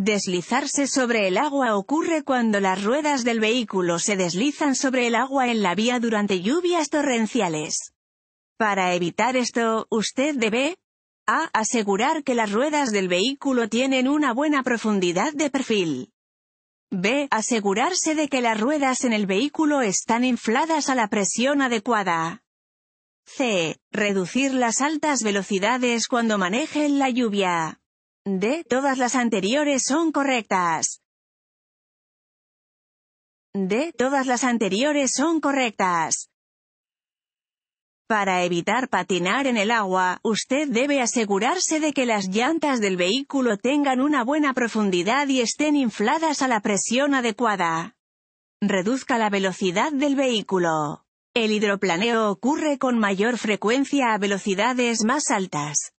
Deslizarse sobre el agua ocurre cuando las ruedas del vehículo se deslizan sobre el agua en la vía durante lluvias torrenciales. Para evitar esto, usted debe a. Asegurar que las ruedas del vehículo tienen una buena profundidad de perfil. b. Asegurarse de que las ruedas en el vehículo están infladas a la presión adecuada. c. Reducir las altas velocidades cuando maneje en la lluvia. D. Todas las anteriores son correctas. D. Todas las anteriores son correctas. Para evitar patinar en el agua, usted debe asegurarse de que las llantas del vehículo tengan una buena profundidad y estén infladas a la presión adecuada. Reduzca la velocidad del vehículo. El hidroplaneo ocurre con mayor frecuencia a velocidades más altas.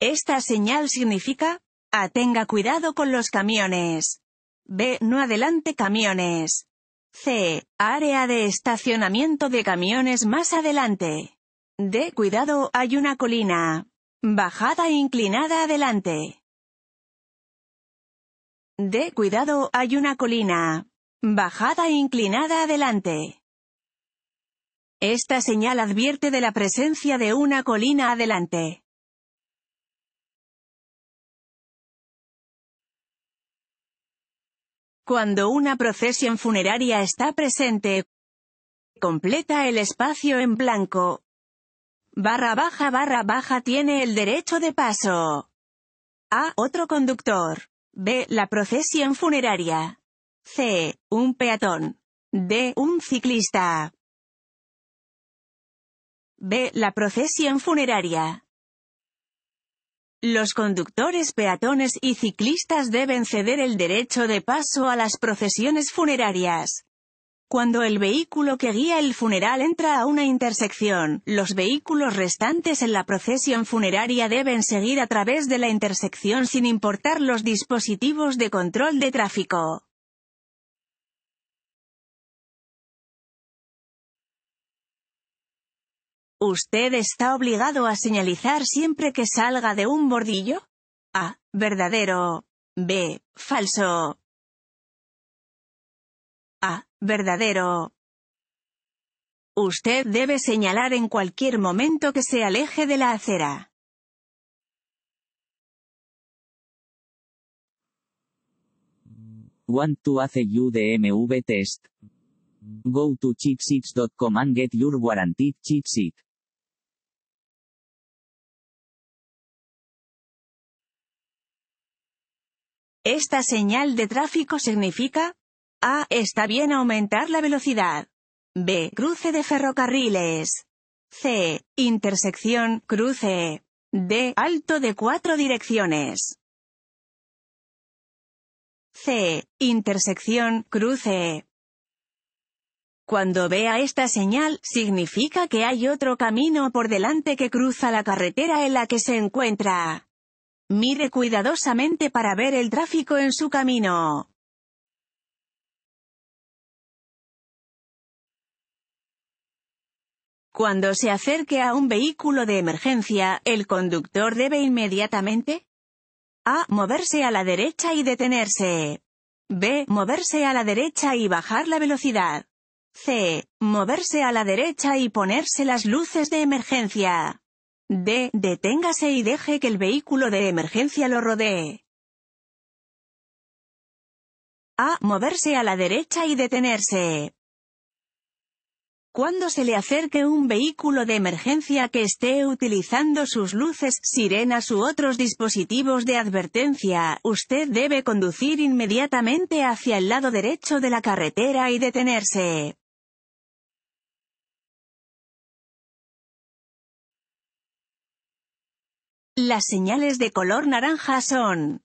Esta señal significa, A. Ah, tenga cuidado con los camiones. B. No adelante camiones. C. Área de estacionamiento de camiones más adelante. D. Cuidado, hay una colina. Bajada inclinada adelante. De Cuidado, hay una colina. Bajada inclinada adelante. Esta señal advierte de la presencia de una colina adelante. Cuando una procesión funeraria está presente, completa el espacio en blanco. Barra baja barra baja tiene el derecho de paso. A. Otro conductor. B. La procesión funeraria. C. Un peatón. D. Un ciclista. B. La procesión funeraria. Los conductores peatones y ciclistas deben ceder el derecho de paso a las procesiones funerarias. Cuando el vehículo que guía el funeral entra a una intersección, los vehículos restantes en la procesión funeraria deben seguir a través de la intersección sin importar los dispositivos de control de tráfico. ¿Usted está obligado a señalizar siempre que salga de un bordillo? A. Verdadero. B. Falso. A. Verdadero. Usted debe señalar en cualquier momento que se aleje de la acera. to hace test. Go to cheatsheets.com and get your guaranteed Esta señal de tráfico significa A. Está bien aumentar la velocidad. B. Cruce de ferrocarriles. C. Intersección, cruce. D. Alto de cuatro direcciones. C. Intersección, cruce. Cuando vea esta señal, significa que hay otro camino por delante que cruza la carretera en la que se encuentra. Mire cuidadosamente para ver el tráfico en su camino. Cuando se acerque a un vehículo de emergencia, el conductor debe inmediatamente A. Moverse a la derecha y detenerse. B. Moverse a la derecha y bajar la velocidad. C. Moverse a la derecha y ponerse las luces de emergencia. D. Deténgase y deje que el vehículo de emergencia lo rodee. A. Moverse a la derecha y detenerse. Cuando se le acerque un vehículo de emergencia que esté utilizando sus luces, sirenas u otros dispositivos de advertencia, usted debe conducir inmediatamente hacia el lado derecho de la carretera y detenerse. Las señales de color naranja son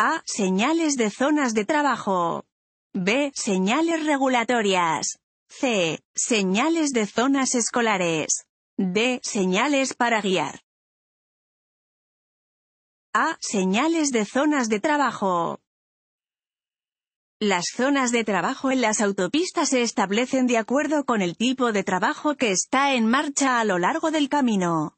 A. Señales de zonas de trabajo. B. Señales regulatorias. C. Señales de zonas escolares. D. Señales para guiar. A. Señales de zonas de trabajo. Las zonas de trabajo en las autopistas se establecen de acuerdo con el tipo de trabajo que está en marcha a lo largo del camino.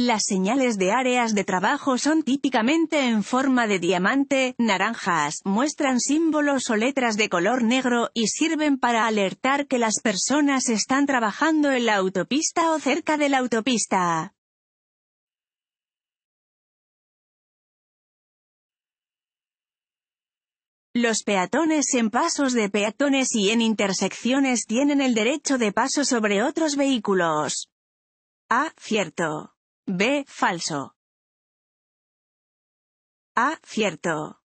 Las señales de áreas de trabajo son típicamente en forma de diamante, naranjas, muestran símbolos o letras de color negro, y sirven para alertar que las personas están trabajando en la autopista o cerca de la autopista. Los peatones en pasos de peatones y en intersecciones tienen el derecho de paso sobre otros vehículos. Ah, cierto. B. Falso. A. Cierto.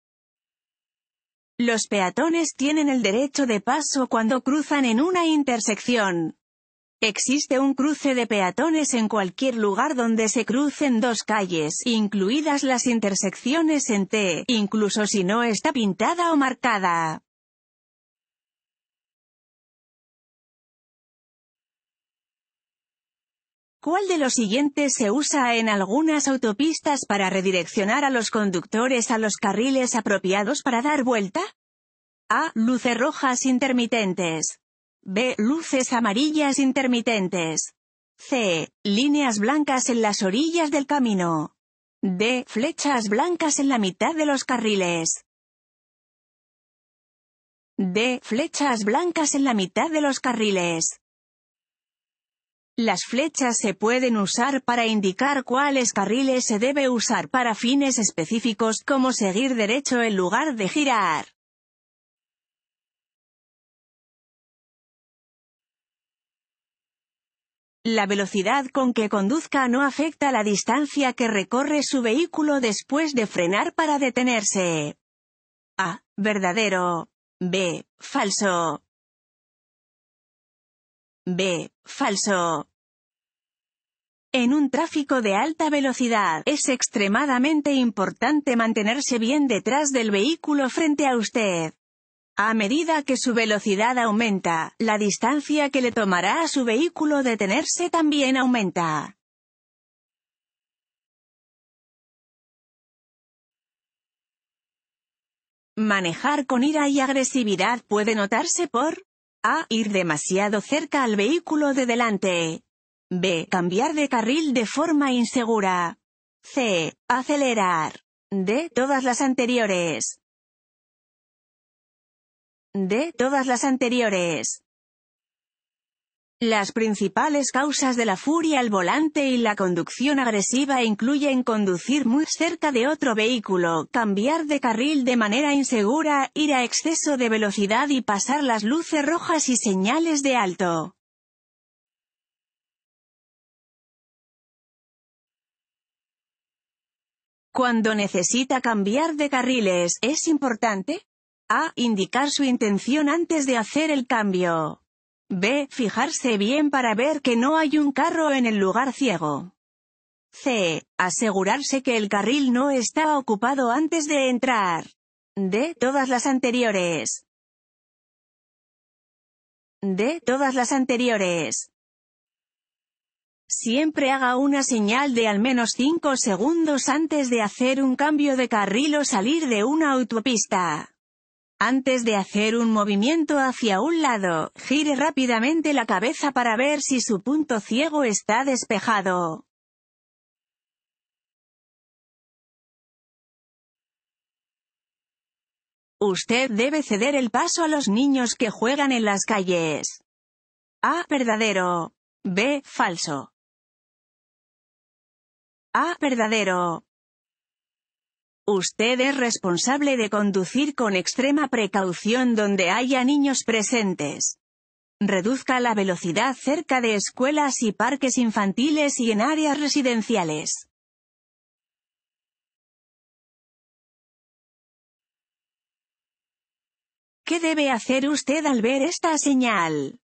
Los peatones tienen el derecho de paso cuando cruzan en una intersección. Existe un cruce de peatones en cualquier lugar donde se crucen dos calles, incluidas las intersecciones en T, incluso si no está pintada o marcada. ¿Cuál de los siguientes se usa en algunas autopistas para redireccionar a los conductores a los carriles apropiados para dar vuelta? A. Luces rojas intermitentes. B. Luces amarillas intermitentes. C. Líneas blancas en las orillas del camino. D. Flechas blancas en la mitad de los carriles. D. Flechas blancas en la mitad de los carriles. Las flechas se pueden usar para indicar cuáles carriles se debe usar para fines específicos como seguir derecho en lugar de girar. La velocidad con que conduzca no afecta la distancia que recorre su vehículo después de frenar para detenerse. A. Verdadero. B. Falso. B. Falso. En un tráfico de alta velocidad, es extremadamente importante mantenerse bien detrás del vehículo frente a usted. A medida que su velocidad aumenta, la distancia que le tomará a su vehículo detenerse también aumenta. Manejar con ira y agresividad puede notarse por a. Ir demasiado cerca al vehículo de delante. B. Cambiar de carril de forma insegura. C. Acelerar. D. Todas las anteriores. D. Todas las anteriores. Las principales causas de la furia al volante y la conducción agresiva incluyen conducir muy cerca de otro vehículo, cambiar de carril de manera insegura, ir a exceso de velocidad y pasar las luces rojas y señales de alto. Cuando necesita cambiar de carriles, ¿es importante? A. Indicar su intención antes de hacer el cambio. B. Fijarse bien para ver que no hay un carro en el lugar ciego. C. Asegurarse que el carril no está ocupado antes de entrar. D. Todas las anteriores. D. Todas las anteriores. Siempre haga una señal de al menos 5 segundos antes de hacer un cambio de carril o salir de una autopista. Antes de hacer un movimiento hacia un lado, gire rápidamente la cabeza para ver si su punto ciego está despejado. Usted debe ceder el paso a los niños que juegan en las calles. A. Verdadero. B. Falso. A. Verdadero. Usted es responsable de conducir con extrema precaución donde haya niños presentes. Reduzca la velocidad cerca de escuelas y parques infantiles y en áreas residenciales. ¿Qué debe hacer usted al ver esta señal?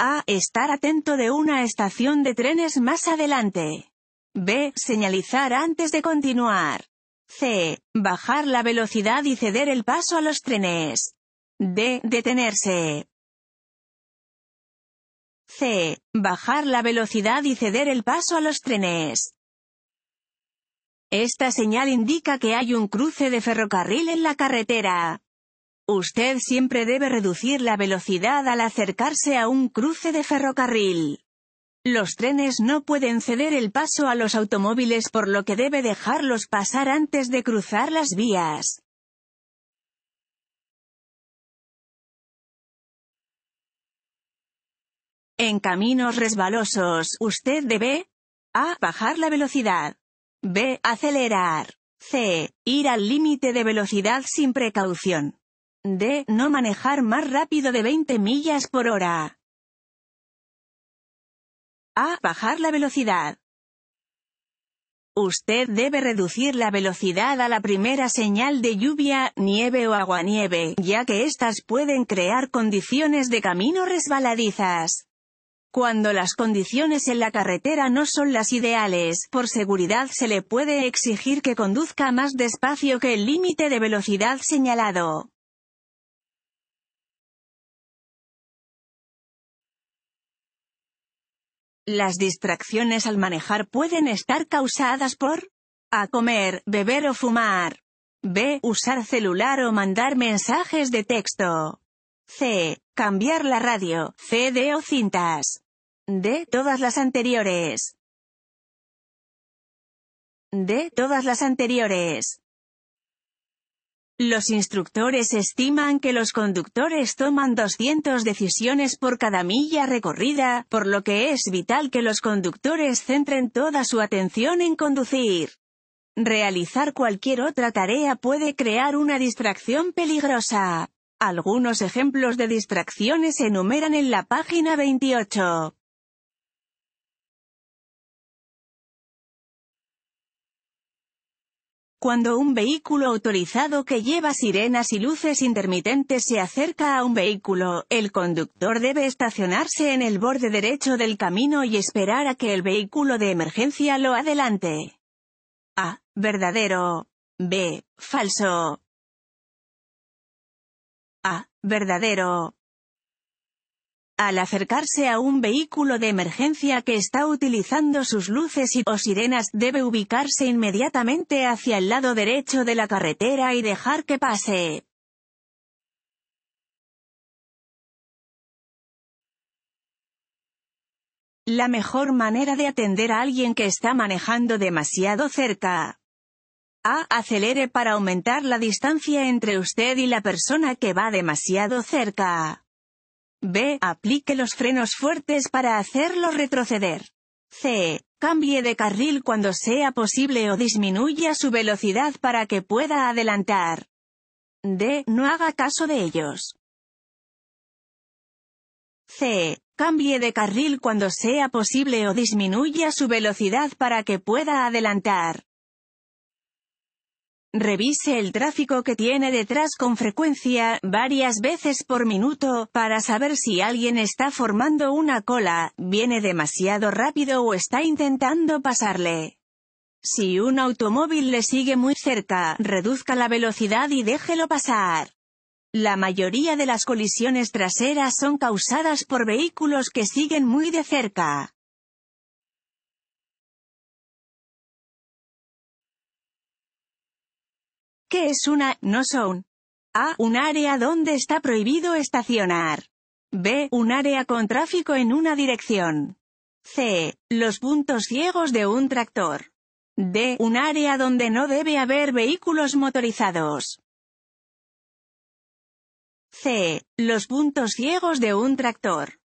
A. Estar atento de una estación de trenes más adelante. B. Señalizar antes de continuar. C. Bajar la velocidad y ceder el paso a los trenes. D. Detenerse. C. Bajar la velocidad y ceder el paso a los trenes. Esta señal indica que hay un cruce de ferrocarril en la carretera. Usted siempre debe reducir la velocidad al acercarse a un cruce de ferrocarril. Los trenes no pueden ceder el paso a los automóviles por lo que debe dejarlos pasar antes de cruzar las vías. En caminos resbalosos, usted debe A. Bajar la velocidad. B. Acelerar. C. Ir al límite de velocidad sin precaución. D. No manejar más rápido de 20 millas por hora. A. Bajar la velocidad. Usted debe reducir la velocidad a la primera señal de lluvia, nieve o aguanieve, ya que éstas pueden crear condiciones de camino resbaladizas. Cuando las condiciones en la carretera no son las ideales, por seguridad se le puede exigir que conduzca más despacio que el límite de velocidad señalado. Las distracciones al manejar pueden estar causadas por a comer, beber o fumar. B. Usar celular o mandar mensajes de texto. C. Cambiar la radio, CD o cintas. D. Todas las anteriores. D. Todas las anteriores. Los instructores estiman que los conductores toman 200 decisiones por cada milla recorrida, por lo que es vital que los conductores centren toda su atención en conducir. Realizar cualquier otra tarea puede crear una distracción peligrosa. Algunos ejemplos de distracciones se enumeran en la página 28. Cuando un vehículo autorizado que lleva sirenas y luces intermitentes se acerca a un vehículo, el conductor debe estacionarse en el borde derecho del camino y esperar a que el vehículo de emergencia lo adelante. A. Verdadero. B. Falso. A. Verdadero al acercarse a un vehículo de emergencia que está utilizando sus luces y o sirenas, debe ubicarse inmediatamente hacia el lado derecho de la carretera y dejar que pase. La mejor manera de atender a alguien que está manejando demasiado cerca. A. Acelere para aumentar la distancia entre usted y la persona que va demasiado cerca. B. Aplique los frenos fuertes para hacerlo retroceder. C. Cambie de carril cuando sea posible o disminuya su velocidad para que pueda adelantar. D. No haga caso de ellos. C. Cambie de carril cuando sea posible o disminuya su velocidad para que pueda adelantar. Revise el tráfico que tiene detrás con frecuencia, varias veces por minuto, para saber si alguien está formando una cola, viene demasiado rápido o está intentando pasarle. Si un automóvil le sigue muy cerca, reduzca la velocidad y déjelo pasar. La mayoría de las colisiones traseras son causadas por vehículos que siguen muy de cerca. ¿Qué es una no zone. A. Un área donde está prohibido estacionar. B. Un área con tráfico en una dirección. C. Los puntos ciegos de un tractor. D. Un área donde no debe haber vehículos motorizados. C. Los puntos ciegos de un tractor.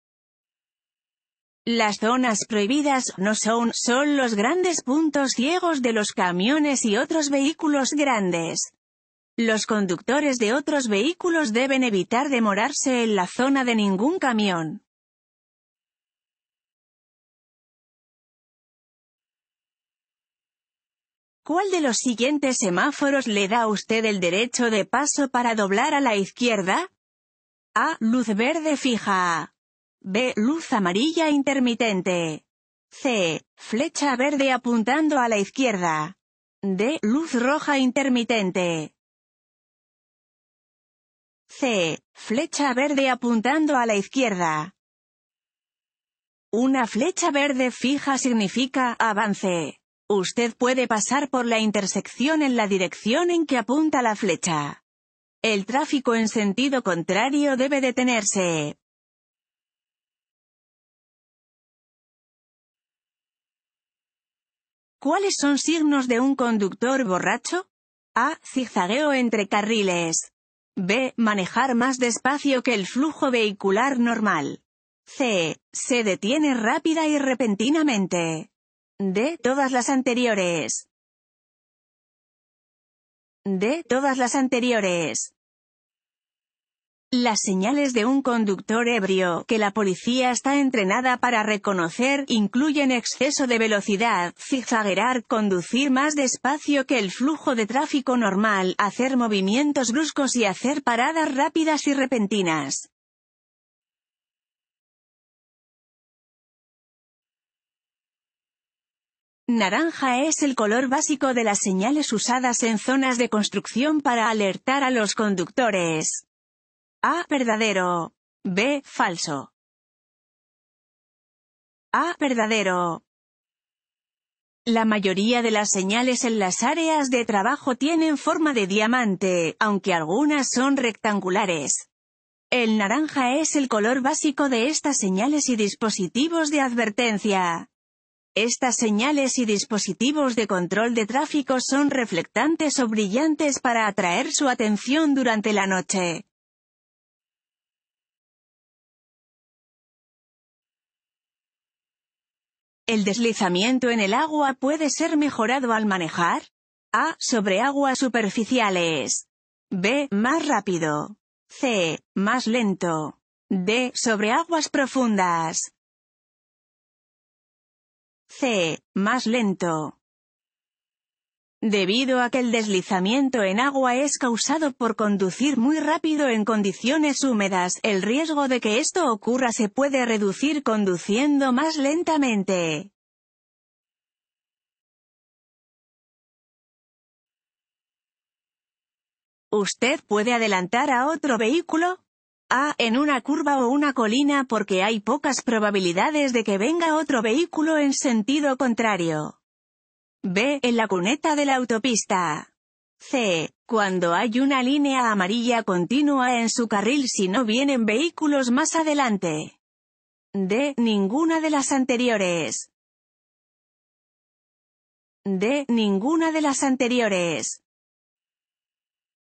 Las zonas prohibidas no son, son los grandes puntos ciegos de los camiones y otros vehículos grandes. Los conductores de otros vehículos deben evitar demorarse en la zona de ningún camión. ¿Cuál de los siguientes semáforos le da a usted el derecho de paso para doblar a la izquierda? A. Luz verde fija. B. Luz amarilla intermitente. C. Flecha verde apuntando a la izquierda. D. Luz roja intermitente. C. Flecha verde apuntando a la izquierda. Una flecha verde fija significa avance. Usted puede pasar por la intersección en la dirección en que apunta la flecha. El tráfico en sentido contrario debe detenerse. ¿Cuáles son signos de un conductor borracho? A. Zigzagueo entre carriles. B. Manejar más despacio que el flujo vehicular normal. C. Se detiene rápida y repentinamente. D. Todas las anteriores. D. Todas las anteriores. Las señales de un conductor ebrio, que la policía está entrenada para reconocer, incluyen exceso de velocidad, zigzaguear, conducir más despacio que el flujo de tráfico normal, hacer movimientos bruscos y hacer paradas rápidas y repentinas. Naranja es el color básico de las señales usadas en zonas de construcción para alertar a los conductores. A. Verdadero. B. Falso. A. Verdadero. La mayoría de las señales en las áreas de trabajo tienen forma de diamante, aunque algunas son rectangulares. El naranja es el color básico de estas señales y dispositivos de advertencia. Estas señales y dispositivos de control de tráfico son reflectantes o brillantes para atraer su atención durante la noche. ¿El deslizamiento en el agua puede ser mejorado al manejar? A. Sobre aguas superficiales. B. Más rápido. C. Más lento. D. Sobre aguas profundas. C. Más lento debido a que el deslizamiento en agua es causado por conducir muy rápido en condiciones húmedas, el riesgo de que esto ocurra se puede reducir conduciendo más lentamente. Usted puede adelantar a otro vehículo, A, en una curva o una colina porque hay pocas probabilidades de que venga otro vehículo en sentido contrario. B. En la cuneta de la autopista. C. Cuando hay una línea amarilla continua en su carril si no vienen vehículos más adelante. D. Ninguna de las anteriores. D. Ninguna de las anteriores.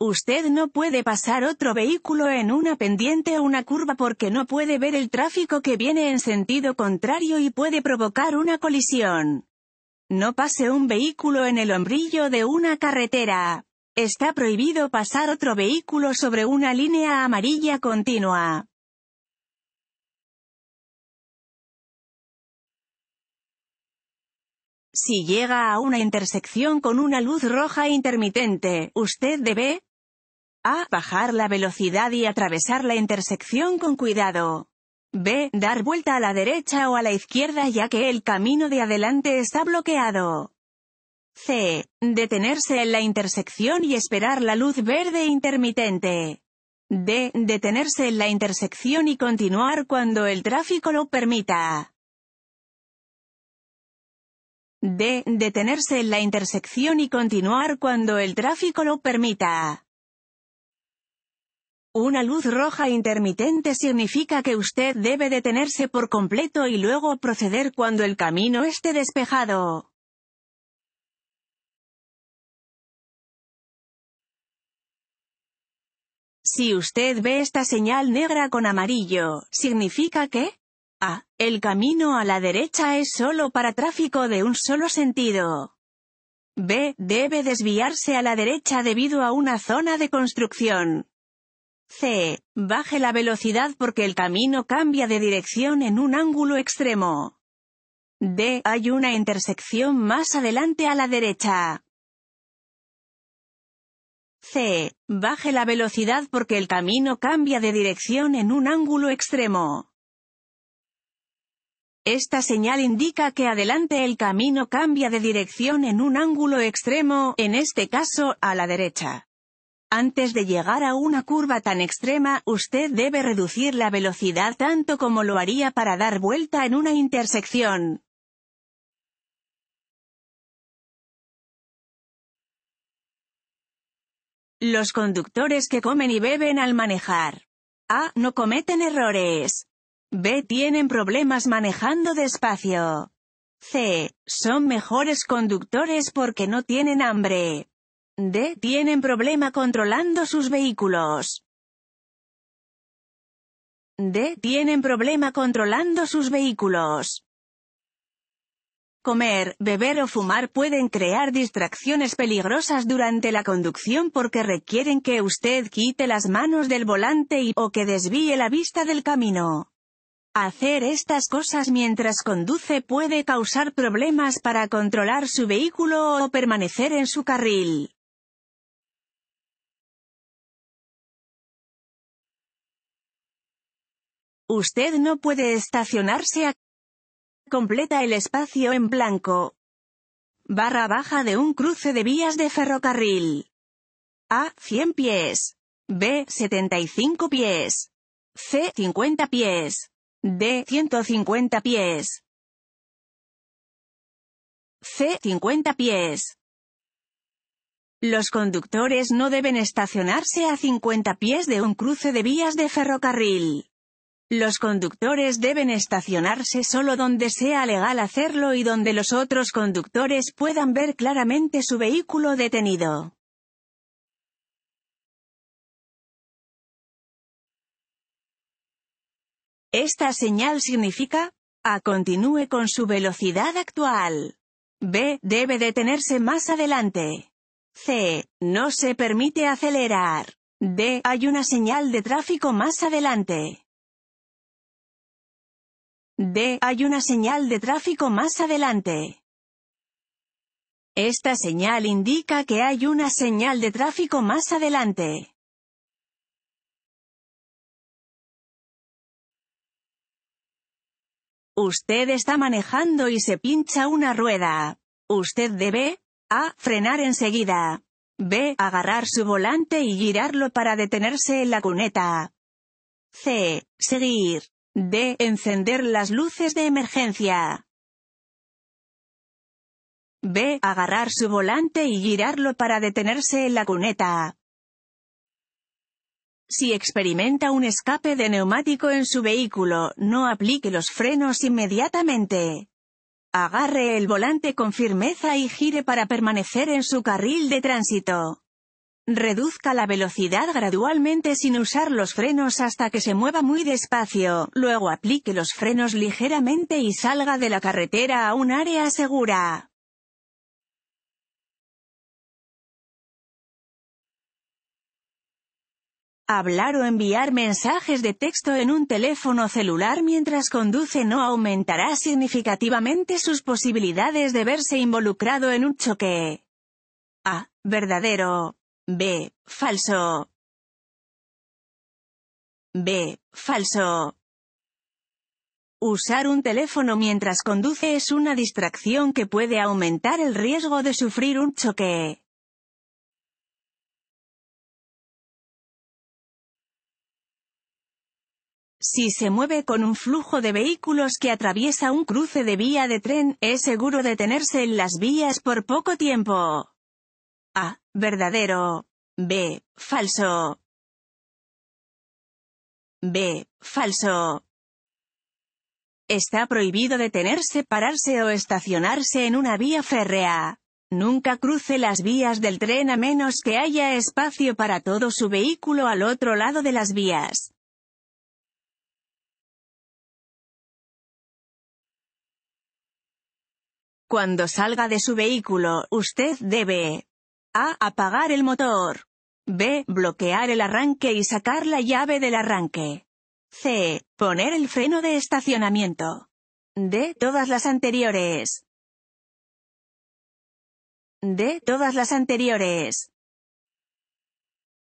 Usted no puede pasar otro vehículo en una pendiente o una curva porque no puede ver el tráfico que viene en sentido contrario y puede provocar una colisión. No pase un vehículo en el hombrillo de una carretera. Está prohibido pasar otro vehículo sobre una línea amarilla continua. Si llega a una intersección con una luz roja intermitente, usted debe a. Bajar la velocidad y atravesar la intersección con cuidado. B. Dar vuelta a la derecha o a la izquierda ya que el camino de adelante está bloqueado. C. Detenerse en la intersección y esperar la luz verde intermitente. D. Detenerse en la intersección y continuar cuando el tráfico lo permita. D. Detenerse en la intersección y continuar cuando el tráfico lo permita. Una luz roja intermitente significa que usted debe detenerse por completo y luego proceder cuando el camino esté despejado. Si usted ve esta señal negra con amarillo, significa que A. El camino a la derecha es solo para tráfico de un solo sentido. B. Debe desviarse a la derecha debido a una zona de construcción. C. Baje la velocidad porque el camino cambia de dirección en un ángulo extremo. D. Hay una intersección más adelante a la derecha. C. Baje la velocidad porque el camino cambia de dirección en un ángulo extremo. Esta señal indica que adelante el camino cambia de dirección en un ángulo extremo, en este caso, a la derecha. Antes de llegar a una curva tan extrema, usted debe reducir la velocidad tanto como lo haría para dar vuelta en una intersección. Los conductores que comen y beben al manejar. A. No cometen errores. B. Tienen problemas manejando despacio. C. Son mejores conductores porque no tienen hambre. D. Tienen problema controlando sus vehículos. D. Tienen problema controlando sus vehículos. Comer, beber o fumar pueden crear distracciones peligrosas durante la conducción porque requieren que usted quite las manos del volante y o que desvíe la vista del camino. Hacer estas cosas mientras conduce puede causar problemas para controlar su vehículo o permanecer en su carril. Usted no puede estacionarse a... Completa el espacio en blanco. Barra baja de un cruce de vías de ferrocarril. A. 100 pies. B. 75 pies. C. 50 pies. D. 150 pies. C. 50 pies. Los conductores no deben estacionarse a 50 pies de un cruce de vías de ferrocarril. Los conductores deben estacionarse solo donde sea legal hacerlo y donde los otros conductores puedan ver claramente su vehículo detenido. Esta señal significa, A continúe con su velocidad actual. B. Debe detenerse más adelante. C. No se permite acelerar. D. Hay una señal de tráfico más adelante. D. Hay una señal de tráfico más adelante. Esta señal indica que hay una señal de tráfico más adelante. Usted está manejando y se pincha una rueda. Usted debe a. Frenar enseguida. B. Agarrar su volante y girarlo para detenerse en la cuneta. C. Seguir. D. Encender las luces de emergencia. B. Agarrar su volante y girarlo para detenerse en la cuneta. Si experimenta un escape de neumático en su vehículo, no aplique los frenos inmediatamente. Agarre el volante con firmeza y gire para permanecer en su carril de tránsito. Reduzca la velocidad gradualmente sin usar los frenos hasta que se mueva muy despacio, luego aplique los frenos ligeramente y salga de la carretera a un área segura. Hablar o enviar mensajes de texto en un teléfono celular mientras conduce no aumentará significativamente sus posibilidades de verse involucrado en un choque. Ah, verdadero. B. Falso. B. Falso. Usar un teléfono mientras conduce es una distracción que puede aumentar el riesgo de sufrir un choque. Si se mueve con un flujo de vehículos que atraviesa un cruce de vía de tren, es seguro detenerse en las vías por poco tiempo. A. Verdadero. B. Falso. B. Falso. Está prohibido detenerse, pararse o estacionarse en una vía férrea. Nunca cruce las vías del tren a menos que haya espacio para todo su vehículo al otro lado de las vías. Cuando salga de su vehículo, usted debe a. Apagar el motor. B. Bloquear el arranque y sacar la llave del arranque. C. Poner el freno de estacionamiento. D. Todas las anteriores. D. Todas las anteriores.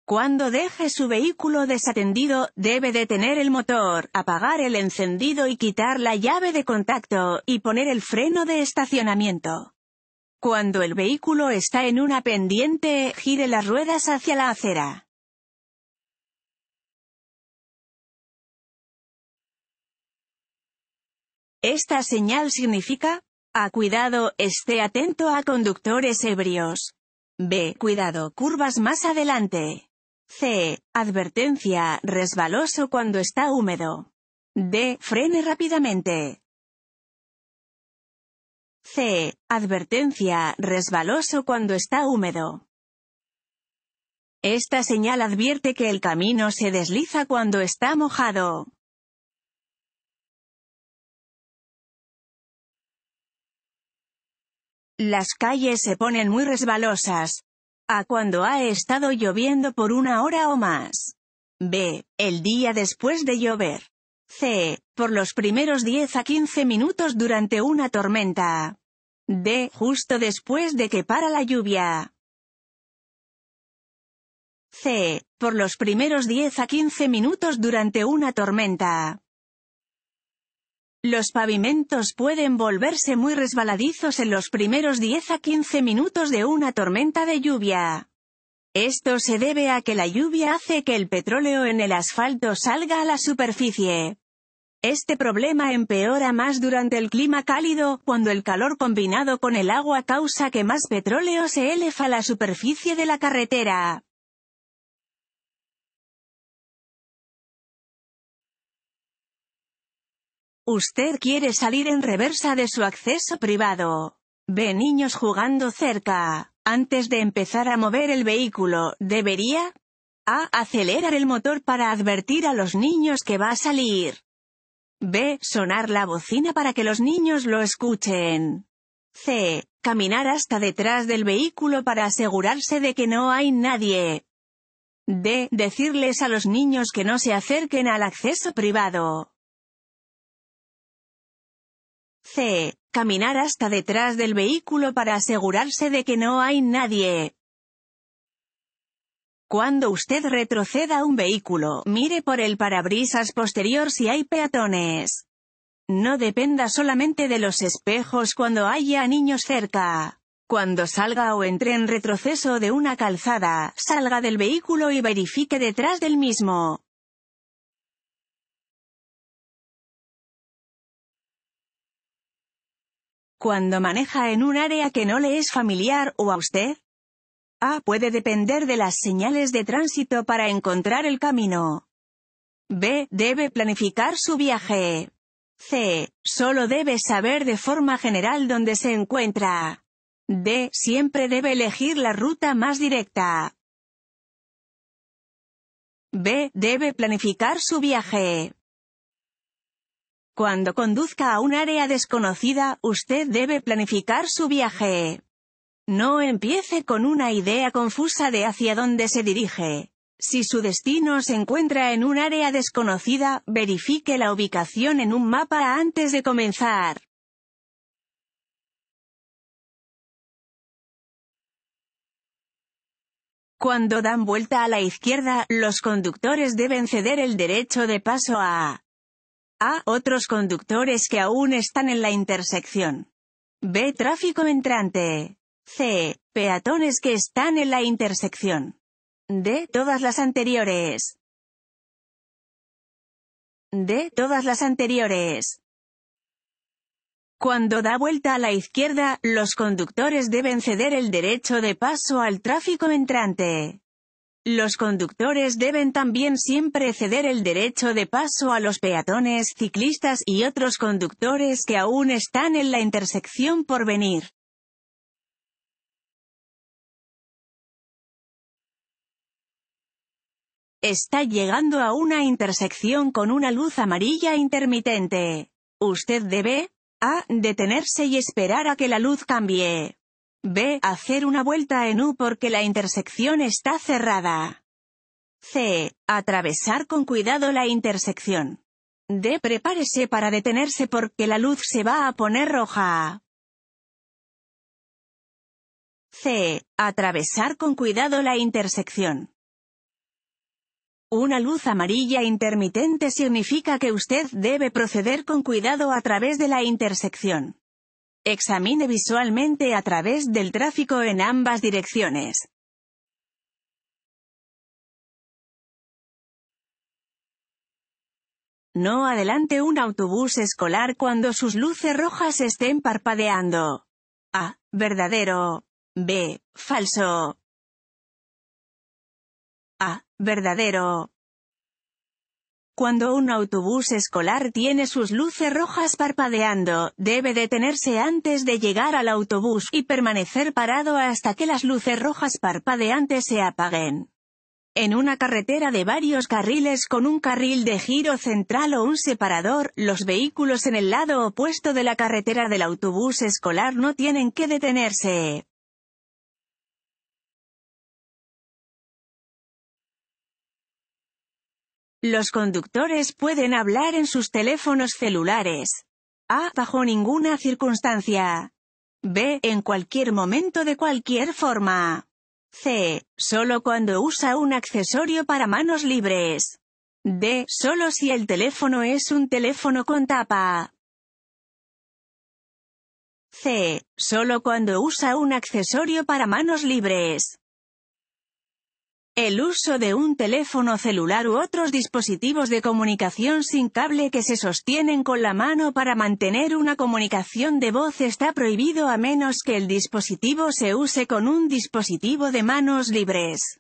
Cuando deje su vehículo desatendido, debe detener el motor, apagar el encendido y quitar la llave de contacto, y poner el freno de estacionamiento. Cuando el vehículo está en una pendiente, gire las ruedas hacia la acera. Esta señal significa, A cuidado, esté atento a conductores ebrios. B. Cuidado, curvas más adelante. C. Advertencia, resbaloso cuando está húmedo. D. Frene rápidamente. C. Advertencia, resbaloso cuando está húmedo. Esta señal advierte que el camino se desliza cuando está mojado. Las calles se ponen muy resbalosas. A cuando ha estado lloviendo por una hora o más. B. El día después de llover. C. Por los primeros 10 a 15 minutos durante una tormenta. D. Justo después de que para la lluvia. C. Por los primeros 10 a 15 minutos durante una tormenta. Los pavimentos pueden volverse muy resbaladizos en los primeros 10 a 15 minutos de una tormenta de lluvia. Esto se debe a que la lluvia hace que el petróleo en el asfalto salga a la superficie, este problema empeora más durante el clima cálido, cuando el calor combinado con el agua causa que más petróleo se eleva a la superficie de la carretera. Usted quiere salir en reversa de su acceso privado. Ve niños jugando cerca. Antes de empezar a mover el vehículo, debería a. Acelerar el motor para advertir a los niños que va a salir. B. Sonar la bocina para que los niños lo escuchen. C. Caminar hasta detrás del vehículo para asegurarse de que no hay nadie. D. Decirles a los niños que no se acerquen al acceso privado. C. Caminar hasta detrás del vehículo para asegurarse de que no hay nadie. Cuando usted retroceda un vehículo, mire por el parabrisas posterior si hay peatones. No dependa solamente de los espejos cuando haya niños cerca. Cuando salga o entre en retroceso de una calzada, salga del vehículo y verifique detrás del mismo. Cuando maneja en un área que no le es familiar o a usted, a. Puede depender de las señales de tránsito para encontrar el camino. B. Debe planificar su viaje. C. Solo debe saber de forma general dónde se encuentra. D. Siempre debe elegir la ruta más directa. B. Debe planificar su viaje. Cuando conduzca a un área desconocida, usted debe planificar su viaje. No empiece con una idea confusa de hacia dónde se dirige. Si su destino se encuentra en un área desconocida, verifique la ubicación en un mapa antes de comenzar. Cuando dan vuelta a la izquierda, los conductores deben ceder el derecho de paso a a otros conductores que aún están en la intersección. B. Tráfico entrante. C. Peatones que están en la intersección. D. Todas las anteriores. D. Todas las anteriores. Cuando da vuelta a la izquierda, los conductores deben ceder el derecho de paso al tráfico entrante. Los conductores deben también siempre ceder el derecho de paso a los peatones, ciclistas y otros conductores que aún están en la intersección por venir. Está llegando a una intersección con una luz amarilla intermitente. Usted debe a. Detenerse y esperar a que la luz cambie. B. Hacer una vuelta en U porque la intersección está cerrada. C. Atravesar con cuidado la intersección. D. Prepárese para detenerse porque la luz se va a poner roja. C. Atravesar con cuidado la intersección. Una luz amarilla intermitente significa que usted debe proceder con cuidado a través de la intersección. Examine visualmente a través del tráfico en ambas direcciones. No adelante un autobús escolar cuando sus luces rojas estén parpadeando. A. Verdadero. B. Falso. Ah, Verdadero. Cuando un autobús escolar tiene sus luces rojas parpadeando, debe detenerse antes de llegar al autobús y permanecer parado hasta que las luces rojas parpadeantes se apaguen. En una carretera de varios carriles con un carril de giro central o un separador, los vehículos en el lado opuesto de la carretera del autobús escolar no tienen que detenerse. Los conductores pueden hablar en sus teléfonos celulares. A. Bajo ninguna circunstancia. B. En cualquier momento de cualquier forma. C. Solo cuando usa un accesorio para manos libres. D. Solo si el teléfono es un teléfono con tapa. C. Solo cuando usa un accesorio para manos libres. El uso de un teléfono celular u otros dispositivos de comunicación sin cable que se sostienen con la mano para mantener una comunicación de voz está prohibido a menos que el dispositivo se use con un dispositivo de manos libres.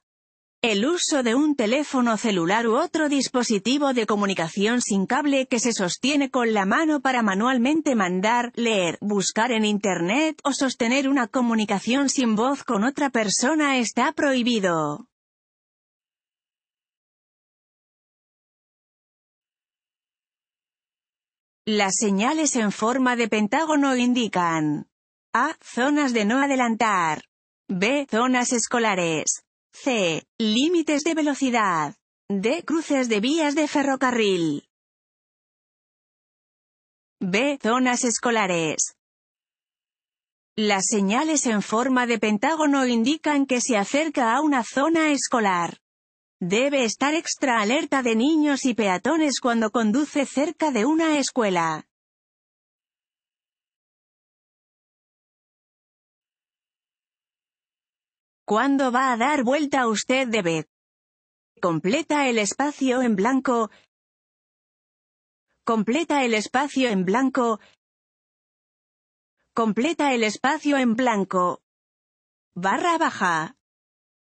El uso de un teléfono celular u otro dispositivo de comunicación sin cable que se sostiene con la mano para manualmente mandar, leer, buscar en Internet o sostener una comunicación sin voz con otra persona está prohibido. Las señales en forma de pentágono indican A. Zonas de no adelantar. B. Zonas escolares. C. Límites de velocidad. D. Cruces de vías de ferrocarril. B. Zonas escolares. Las señales en forma de pentágono indican que se acerca a una zona escolar. Debe estar extra alerta de niños y peatones cuando conduce cerca de una escuela. ¿Cuándo va a dar vuelta usted debe? Completa el espacio en blanco. Completa el espacio en blanco. Completa el espacio en blanco. Barra baja.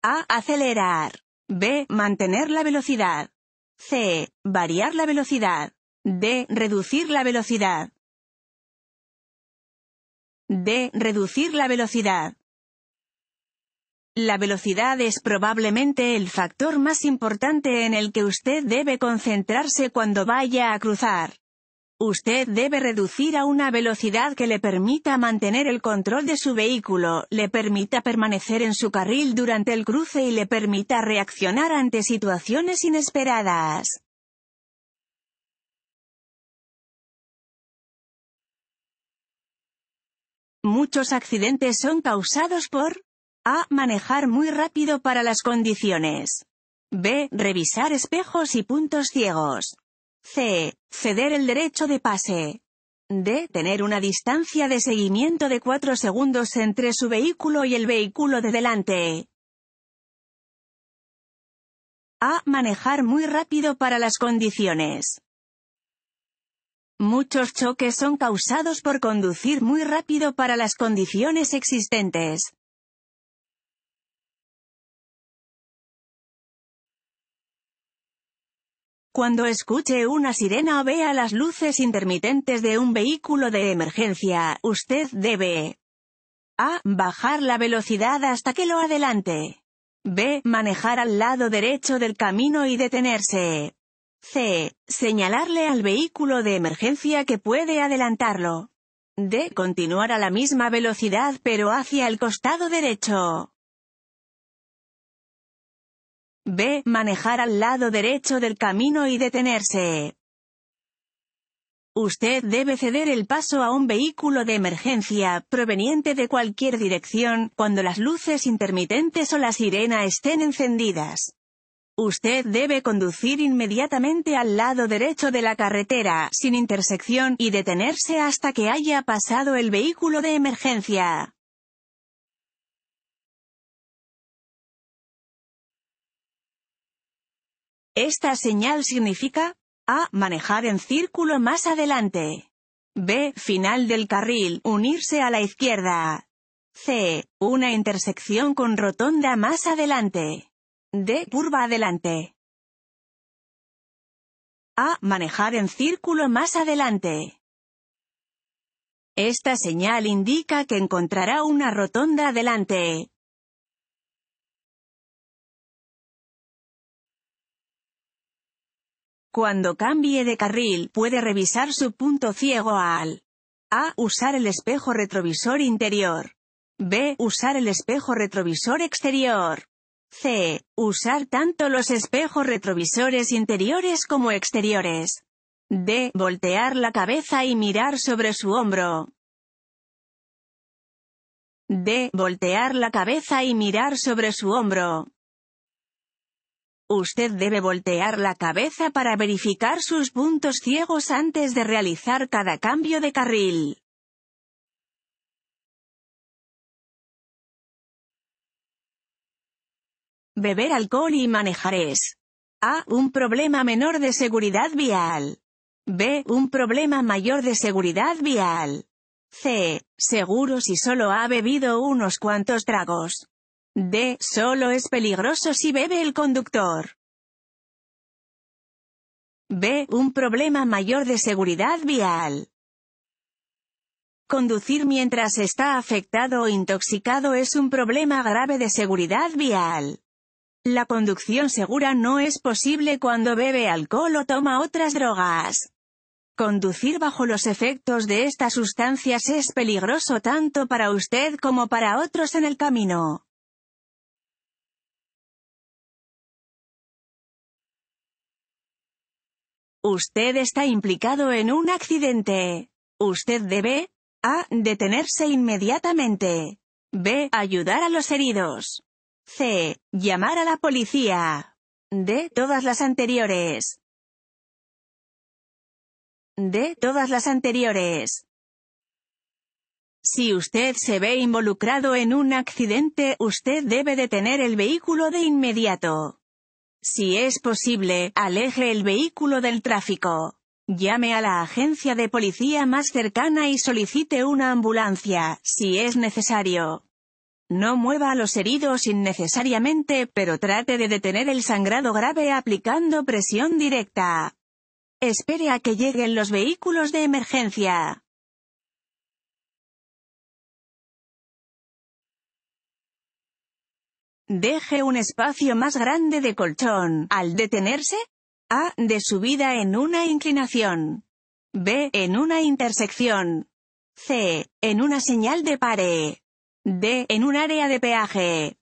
A. Acelerar. B. Mantener la velocidad. C. Variar la velocidad. D. Reducir la velocidad. D. Reducir la velocidad. La velocidad es probablemente el factor más importante en el que usted debe concentrarse cuando vaya a cruzar. Usted debe reducir a una velocidad que le permita mantener el control de su vehículo, le permita permanecer en su carril durante el cruce y le permita reaccionar ante situaciones inesperadas. Muchos accidentes son causados por A. Manejar muy rápido para las condiciones. B. Revisar espejos y puntos ciegos. C. Ceder el derecho de pase. D. Tener una distancia de seguimiento de 4 segundos entre su vehículo y el vehículo de delante. A. Manejar muy rápido para las condiciones. Muchos choques son causados por conducir muy rápido para las condiciones existentes. Cuando escuche una sirena o vea las luces intermitentes de un vehículo de emergencia, usted debe a. Bajar la velocidad hasta que lo adelante. B. Manejar al lado derecho del camino y detenerse. C. Señalarle al vehículo de emergencia que puede adelantarlo. D. Continuar a la misma velocidad pero hacia el costado derecho. B. Manejar al lado derecho del camino y detenerse. Usted debe ceder el paso a un vehículo de emergencia, proveniente de cualquier dirección, cuando las luces intermitentes o la sirena estén encendidas. Usted debe conducir inmediatamente al lado derecho de la carretera, sin intersección, y detenerse hasta que haya pasado el vehículo de emergencia. Esta señal significa A. Manejar en círculo más adelante. B. Final del carril, unirse a la izquierda. C. Una intersección con rotonda más adelante. D. Curva adelante. A. Manejar en círculo más adelante. Esta señal indica que encontrará una rotonda adelante, Cuando cambie de carril, puede revisar su punto ciego al a. Usar el espejo retrovisor interior. b. Usar el espejo retrovisor exterior. c. Usar tanto los espejos retrovisores interiores como exteriores. d. Voltear la cabeza y mirar sobre su hombro. d. Voltear la cabeza y mirar sobre su hombro. Usted debe voltear la cabeza para verificar sus puntos ciegos antes de realizar cada cambio de carril. Beber alcohol y manejar es A. Un problema menor de seguridad vial. B. Un problema mayor de seguridad vial. C. Seguro si solo ha bebido unos cuantos tragos. D. Solo es peligroso si bebe el conductor. B. Un problema mayor de seguridad vial. Conducir mientras está afectado o intoxicado es un problema grave de seguridad vial. La conducción segura no es posible cuando bebe alcohol o toma otras drogas. Conducir bajo los efectos de estas sustancias es peligroso tanto para usted como para otros en el camino. Usted está implicado en un accidente. Usted debe A. Detenerse inmediatamente. B. Ayudar a los heridos. C. Llamar a la policía. D. Todas las anteriores. D. Todas las anteriores. Si usted se ve involucrado en un accidente, usted debe detener el vehículo de inmediato. Si es posible, aleje el vehículo del tráfico. Llame a la agencia de policía más cercana y solicite una ambulancia, si es necesario. No mueva a los heridos innecesariamente, pero trate de detener el sangrado grave aplicando presión directa. Espere a que lleguen los vehículos de emergencia. Deje un espacio más grande de colchón, al detenerse, a. de subida en una inclinación, b. en una intersección, c. en una señal de pare, d. en un área de peaje,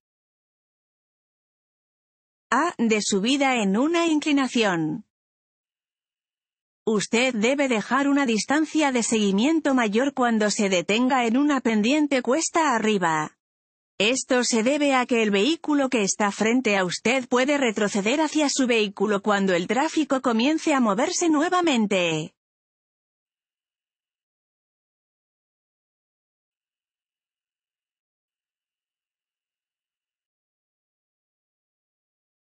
a. de subida en una inclinación. Usted debe dejar una distancia de seguimiento mayor cuando se detenga en una pendiente cuesta arriba. Esto se debe a que el vehículo que está frente a usted puede retroceder hacia su vehículo cuando el tráfico comience a moverse nuevamente.